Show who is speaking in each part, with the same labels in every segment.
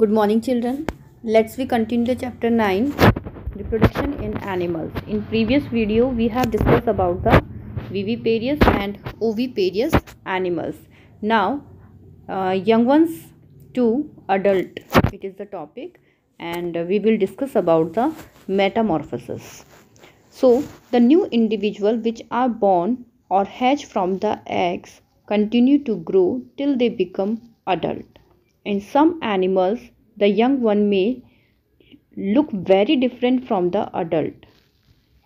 Speaker 1: Good morning children. Let's we continue the chapter 9 reproduction in animals. In previous video we have discussed about the viviparous and oviparous animals. Now uh, young ones to adult it is the topic and we will discuss about the metamorphosis. So the new individual which are born or hatch from the eggs continue to grow till they become adult in some animals, the young one may look very different from the adult.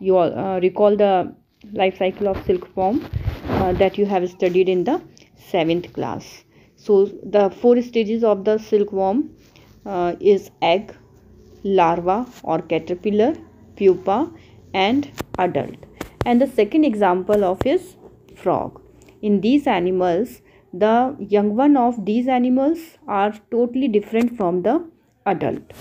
Speaker 1: You all uh, recall the life cycle of silkworm uh, that you have studied in the seventh class. So the four stages of the silkworm uh, is egg, larva or caterpillar, pupa and adult. And the second example of is frog. In these animals, the young one of these animals are totally different from the adult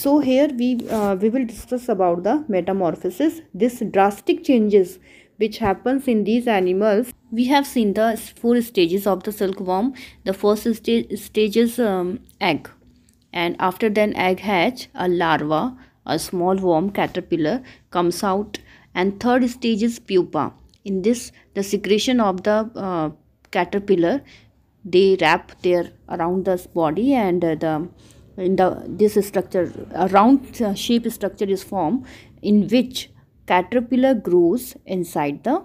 Speaker 1: so here we uh, we will discuss about the metamorphosis this drastic changes which happens in these animals we have seen the four stages of the silkworm the first stage stage is um, egg and after then egg hatch a larva a small worm caterpillar comes out and third stage is pupa in this the secretion of the uh, caterpillar they wrap their around this body and uh, the in the this structure a round uh, shape structure is formed in which caterpillar grows inside the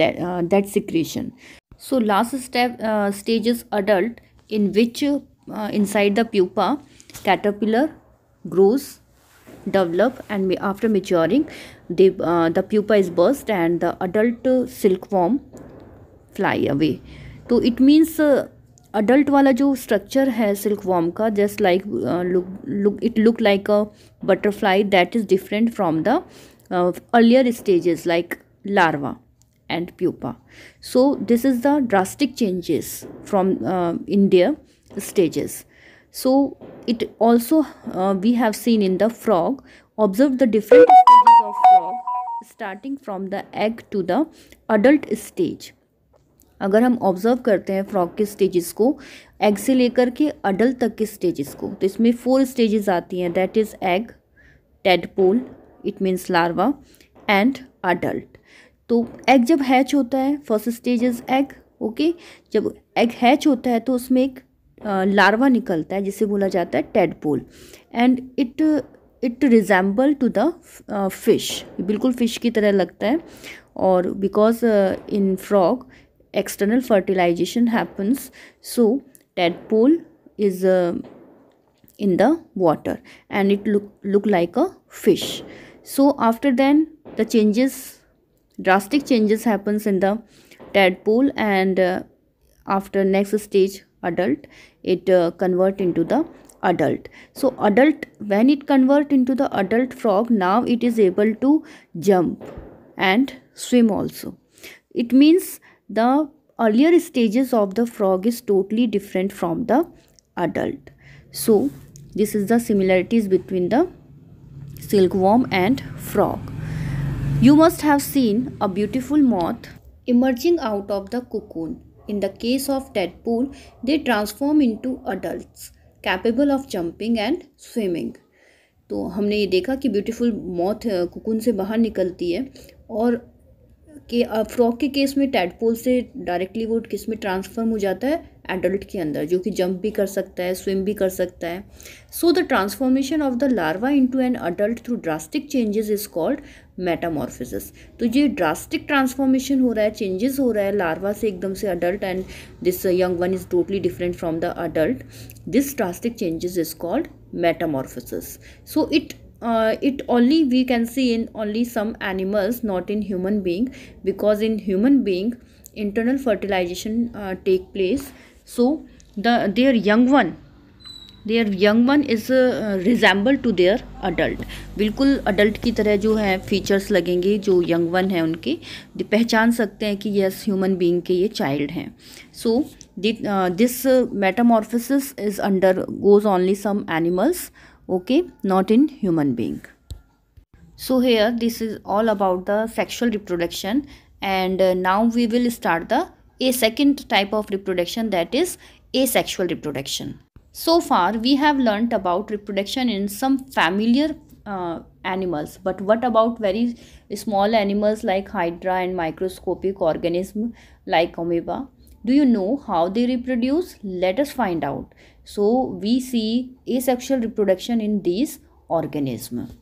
Speaker 1: that, uh, that secretion so last step uh, stage is adult in which uh, inside the pupa caterpillar grows develop and after maturing the uh, the pupa is burst and the adult silkworm fly away So it means uh, adult. वाला जो structure है silk worm का just like look it look like a butterfly that is different from the earlier stages like larva and pupa so this is the drastic changes from uh, India stages so it also uh, we have seen in the frog observe the different stages of frog starting from the egg to the adult stage अगर हम observe करते हैं frock के stages को egg से लेकर के अडल तक के स्टेजेस को तो इसमें फोर स्टेजेस आती हैं that is egg tadpole it means larva and adult तो एग जब हैच होता है first stage is egg okay जब एग हैच होता है तो उसमें एक लार्वा निकलता है जिसे बोला जाता है tadpole and it it resemble to the fish बिल्कुल फ़िश की तरह लगता है और because in frog external fertilization happens so tadpole is uh, in the water and it look look like a fish so after then the changes drastic changes happens in the tadpole and uh, after next stage adult it uh, convert into the adult so adult when it convert into the adult frog now it is able to jump and swim also it means the earlier stages of the frog is totally different from the adult so this is the similarities between the silkworm and frog you must have seen a beautiful moth emerging out of the cocoon in the case of tadpole they transform into adults capable of jumping and swimming तो हमने ये देखा कि beautiful मौत cocoon से बाहर निकलती है और कि फ्रॉक के केस में टैडपोल से डायरेक्टली वो किस में ट्रांसफॉर्म हो जाता है एडल्ट के अंदर जो कि जंप भी कर सकता है स्विम भी कर सकता है so the transformation of the larva into an adult through drastic changes is called metamorphosis तो ये ड्रास्टिक ट्रांसफॉर्मेशन हो रहा है चेंजेस हो रहा है लार्वा से एकदम से adult and this young one is totally different from the adult this drastic changes is called metamorphosis so it uh, it only we can see in only some animals not in human being because in human being internal fertilization uh, take place so the their young one their young one is resemble to their adult बिल्कुल adult की तरह जो है features लगेंगे जो young one है उनके पहचान सकते हैं कि यस ह्यूमन बीइंग के ये चाइल्ड हैं so this metamorphosis is undergoes only some animals okay not in human being so here this is all about the sexual reproduction and uh, now we will start the a second type of reproduction that is asexual reproduction so far we have learnt about reproduction in some familiar uh, animals but what about very small animals like hydra and microscopic organism like amoeba do you know how they reproduce let us find out so we see asexual reproduction in these organisms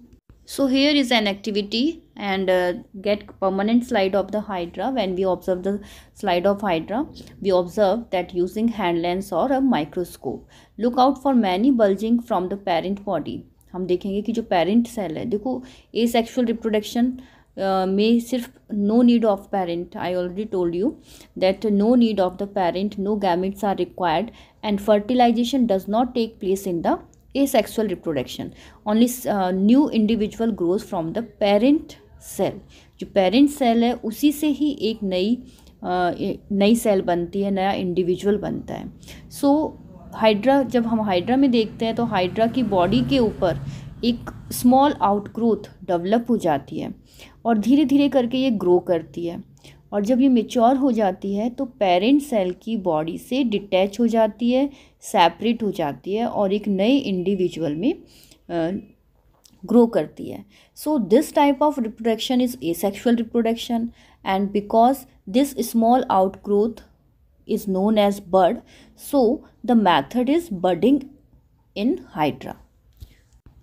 Speaker 1: so here is an activity and uh, get permanent slide of the hydra when we observe the slide of hydra we observe that using hand lens or a microscope look out for many bulging from the parent body हम देखेंगे कि जो parent cell है देखो asexual reproduction में uh, सिर्फ no need of parent I already told you that no need of the parent no gametes are required and fertilization does not take place in the asexual reproduction only new individual growth from the parent cell जो parent cell है उसी से ही एक नई uh, नई cell बनती है नया इंडिविजुअल बनता है सो so, हाइड्रा जब हम हाइड्रा में देखते हैं तो हाइड्रा की बॉडी के ऊपर एक स्मॉल आउटग्रोथ डेवलप हो जाती है और धीरे धीरे करके ये ग्रो करती है और जब ये मेच्योर हो जाती है तो पेरेंट सेल की बॉडी से डिटैच हो जाती है सेपरेट हो जाती है और एक नए इंडिविजुअल में ग्रो करती है so this type of reproduction is asexual reproduction and because this small outgrowth is known as bud so the method is budding in hydra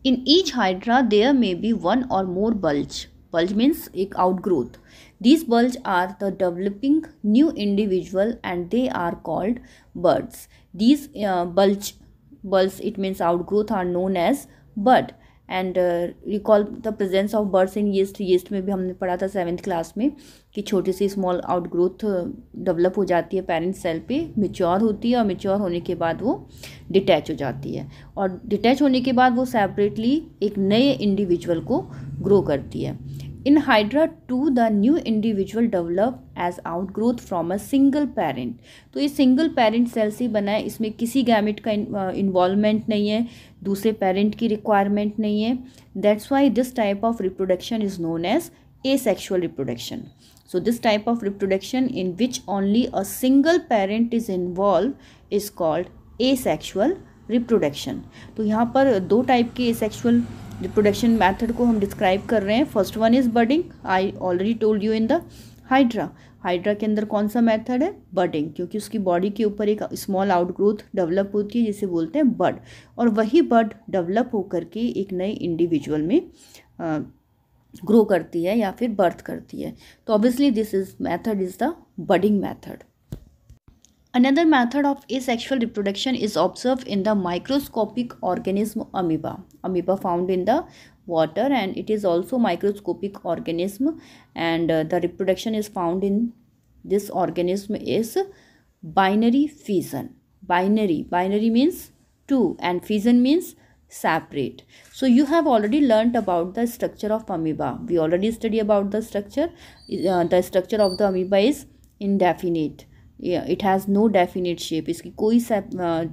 Speaker 1: in each hydra there may be one or more bulge bulge means एक outgrowth this bulge are the developing new individual and they are called buds this bulge bulges it means outgrowth are known as bud and recall the presence of buds in yeast yeast में भी हमने पढ़ा था seventh class में कि छोटे से small out growth develop हो जाती है पेरेंट सेल पे मिच्योर होती है और मिच्योर होने के बाद वो डिटैच हो जाती है और डिटैच होने के बाद वो सेपरेटली एक नए इंडिविजुअल को ग्रो करती है in hydra to the new individual develop as outgrowth from a single parent तो ये सिंगल पेरेंट सेल से बना है इसमें किसी गैमिट का इन्वॉल्वमेंट uh, नहीं है दूसरे पेरेंट की रिक्वायरमेंट नहीं है that's why this type of reproduction is known as asexual reproduction so this type of reproduction in which only a single parent is involve is called asexual reproduction तो यहाँ पर दो type के asexual जो production method को हम describe कर रहे हैं first one is budding I already told you in the hydra hydra के अंदर कौन सा मेथड है बडिंग क्योंकि उसकी बॉडी के ऊपर एक स्मॉल आउटग्रोथ डेवलप होती है जिसे बोलते हैं बड और वही बड डेवलप होकर के एक नए इंडिविजुअल में ग्रो करती है या फिर बर्थ करती है तो obviously this is method is the budding method Another method of asexual reproduction is observed in the microscopic organism amoeba. Amoeba found in the water and it is also microscopic organism and uh, the reproduction is found in this organism is binary fission. Binary. Binary means two and fission means separate. So you have already learnt about the structure of amoeba. We already study about the structure. Uh, the structure of the amoeba is indefinite it has no definite shape इसकी कोई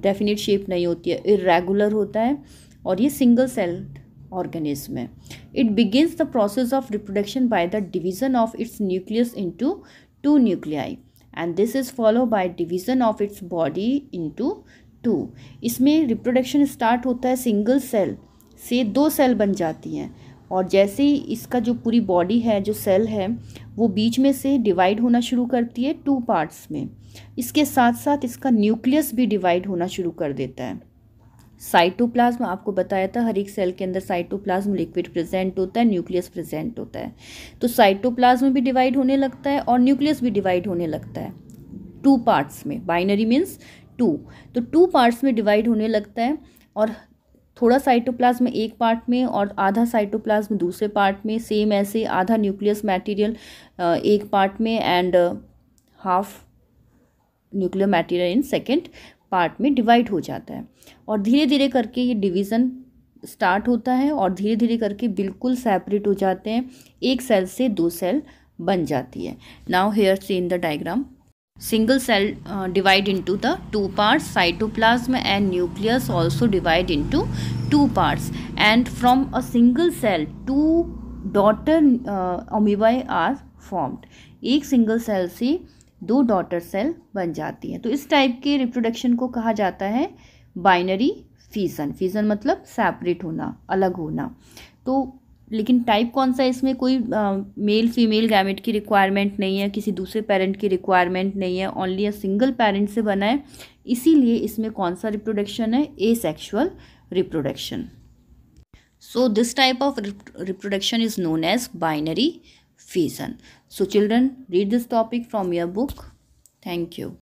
Speaker 1: definite shape नहीं होती है irregular होता है और ये single cell organism है it begins the process of reproduction by the division of its nucleus into two nuclei and this is follow by division of its body into two इसमें reproduction start होता है single cell से दो cell बन जाती हैं और जैसे ही इसका जो पूरी बॉडी है जो सेल है वो बीच में से डिवाइड होना शुरू करती है टू पार्ट्स में इसके साथ साथ इसका न्यूक्लियस भी डिवाइड होना शुरू कर देता है साइटोप्लाज्म आपको बताया था हर एक सेल के अंदर साइटोप्लाज्म लिक्विड प्रेजेंट होता है न्यूक्लियस प्रेजेंट होता है तो साइटोप्लाज्म भी डिवाइड होने लगता है और न्यूक्लियस भी डिवाइड होने लगता है टू पार्ट्स में बाइनरी मीन्स टू तो टू पार्ट्स में डिवाइड होने लगता है और थोड़ा साइटोप्लाज्म एक पार्ट में और आधा साइटोप्लाज्म दूसरे पार्ट में सेम ऐसे आधा न्यूक्लियस मटेरियल एक पार्ट में and half nuclear material in second part में डिवाइड हो जाता है और धीरे धीरे करके ये डिवीज़न स्टार्ट होता है और धीरे धीरे करके बिल्कुल सेपरेट हो जाते हैं एक सेल से दो सेल बन जाती है now here see in the diagram single cell divide into the two parts cytoplasm and nucleus also divide into two parts and from a single cell two daughter amoebae are formed एक single cell से दो daughter cell बन जाती हैं तो इस type के reproduction को कहा जाता है बाइनरी फीसन फीसन मतलब सेपरेट होना अलग होना तो लेकिन टाइप कौन सा है इसमें कोई मेल फीमेल गैमेट की रिक्वायरमेंट नहीं है किसी दूसरे पेरेंट की रिक्वायरमेंट नहीं है ओनली अ सिंगल पेरेंट से बना है इसीलिए इसमें कौन सा रिप्रोडक्शन है asexual reproduction so this type of reproduction is known as binary fission so children read this topic from your book thank you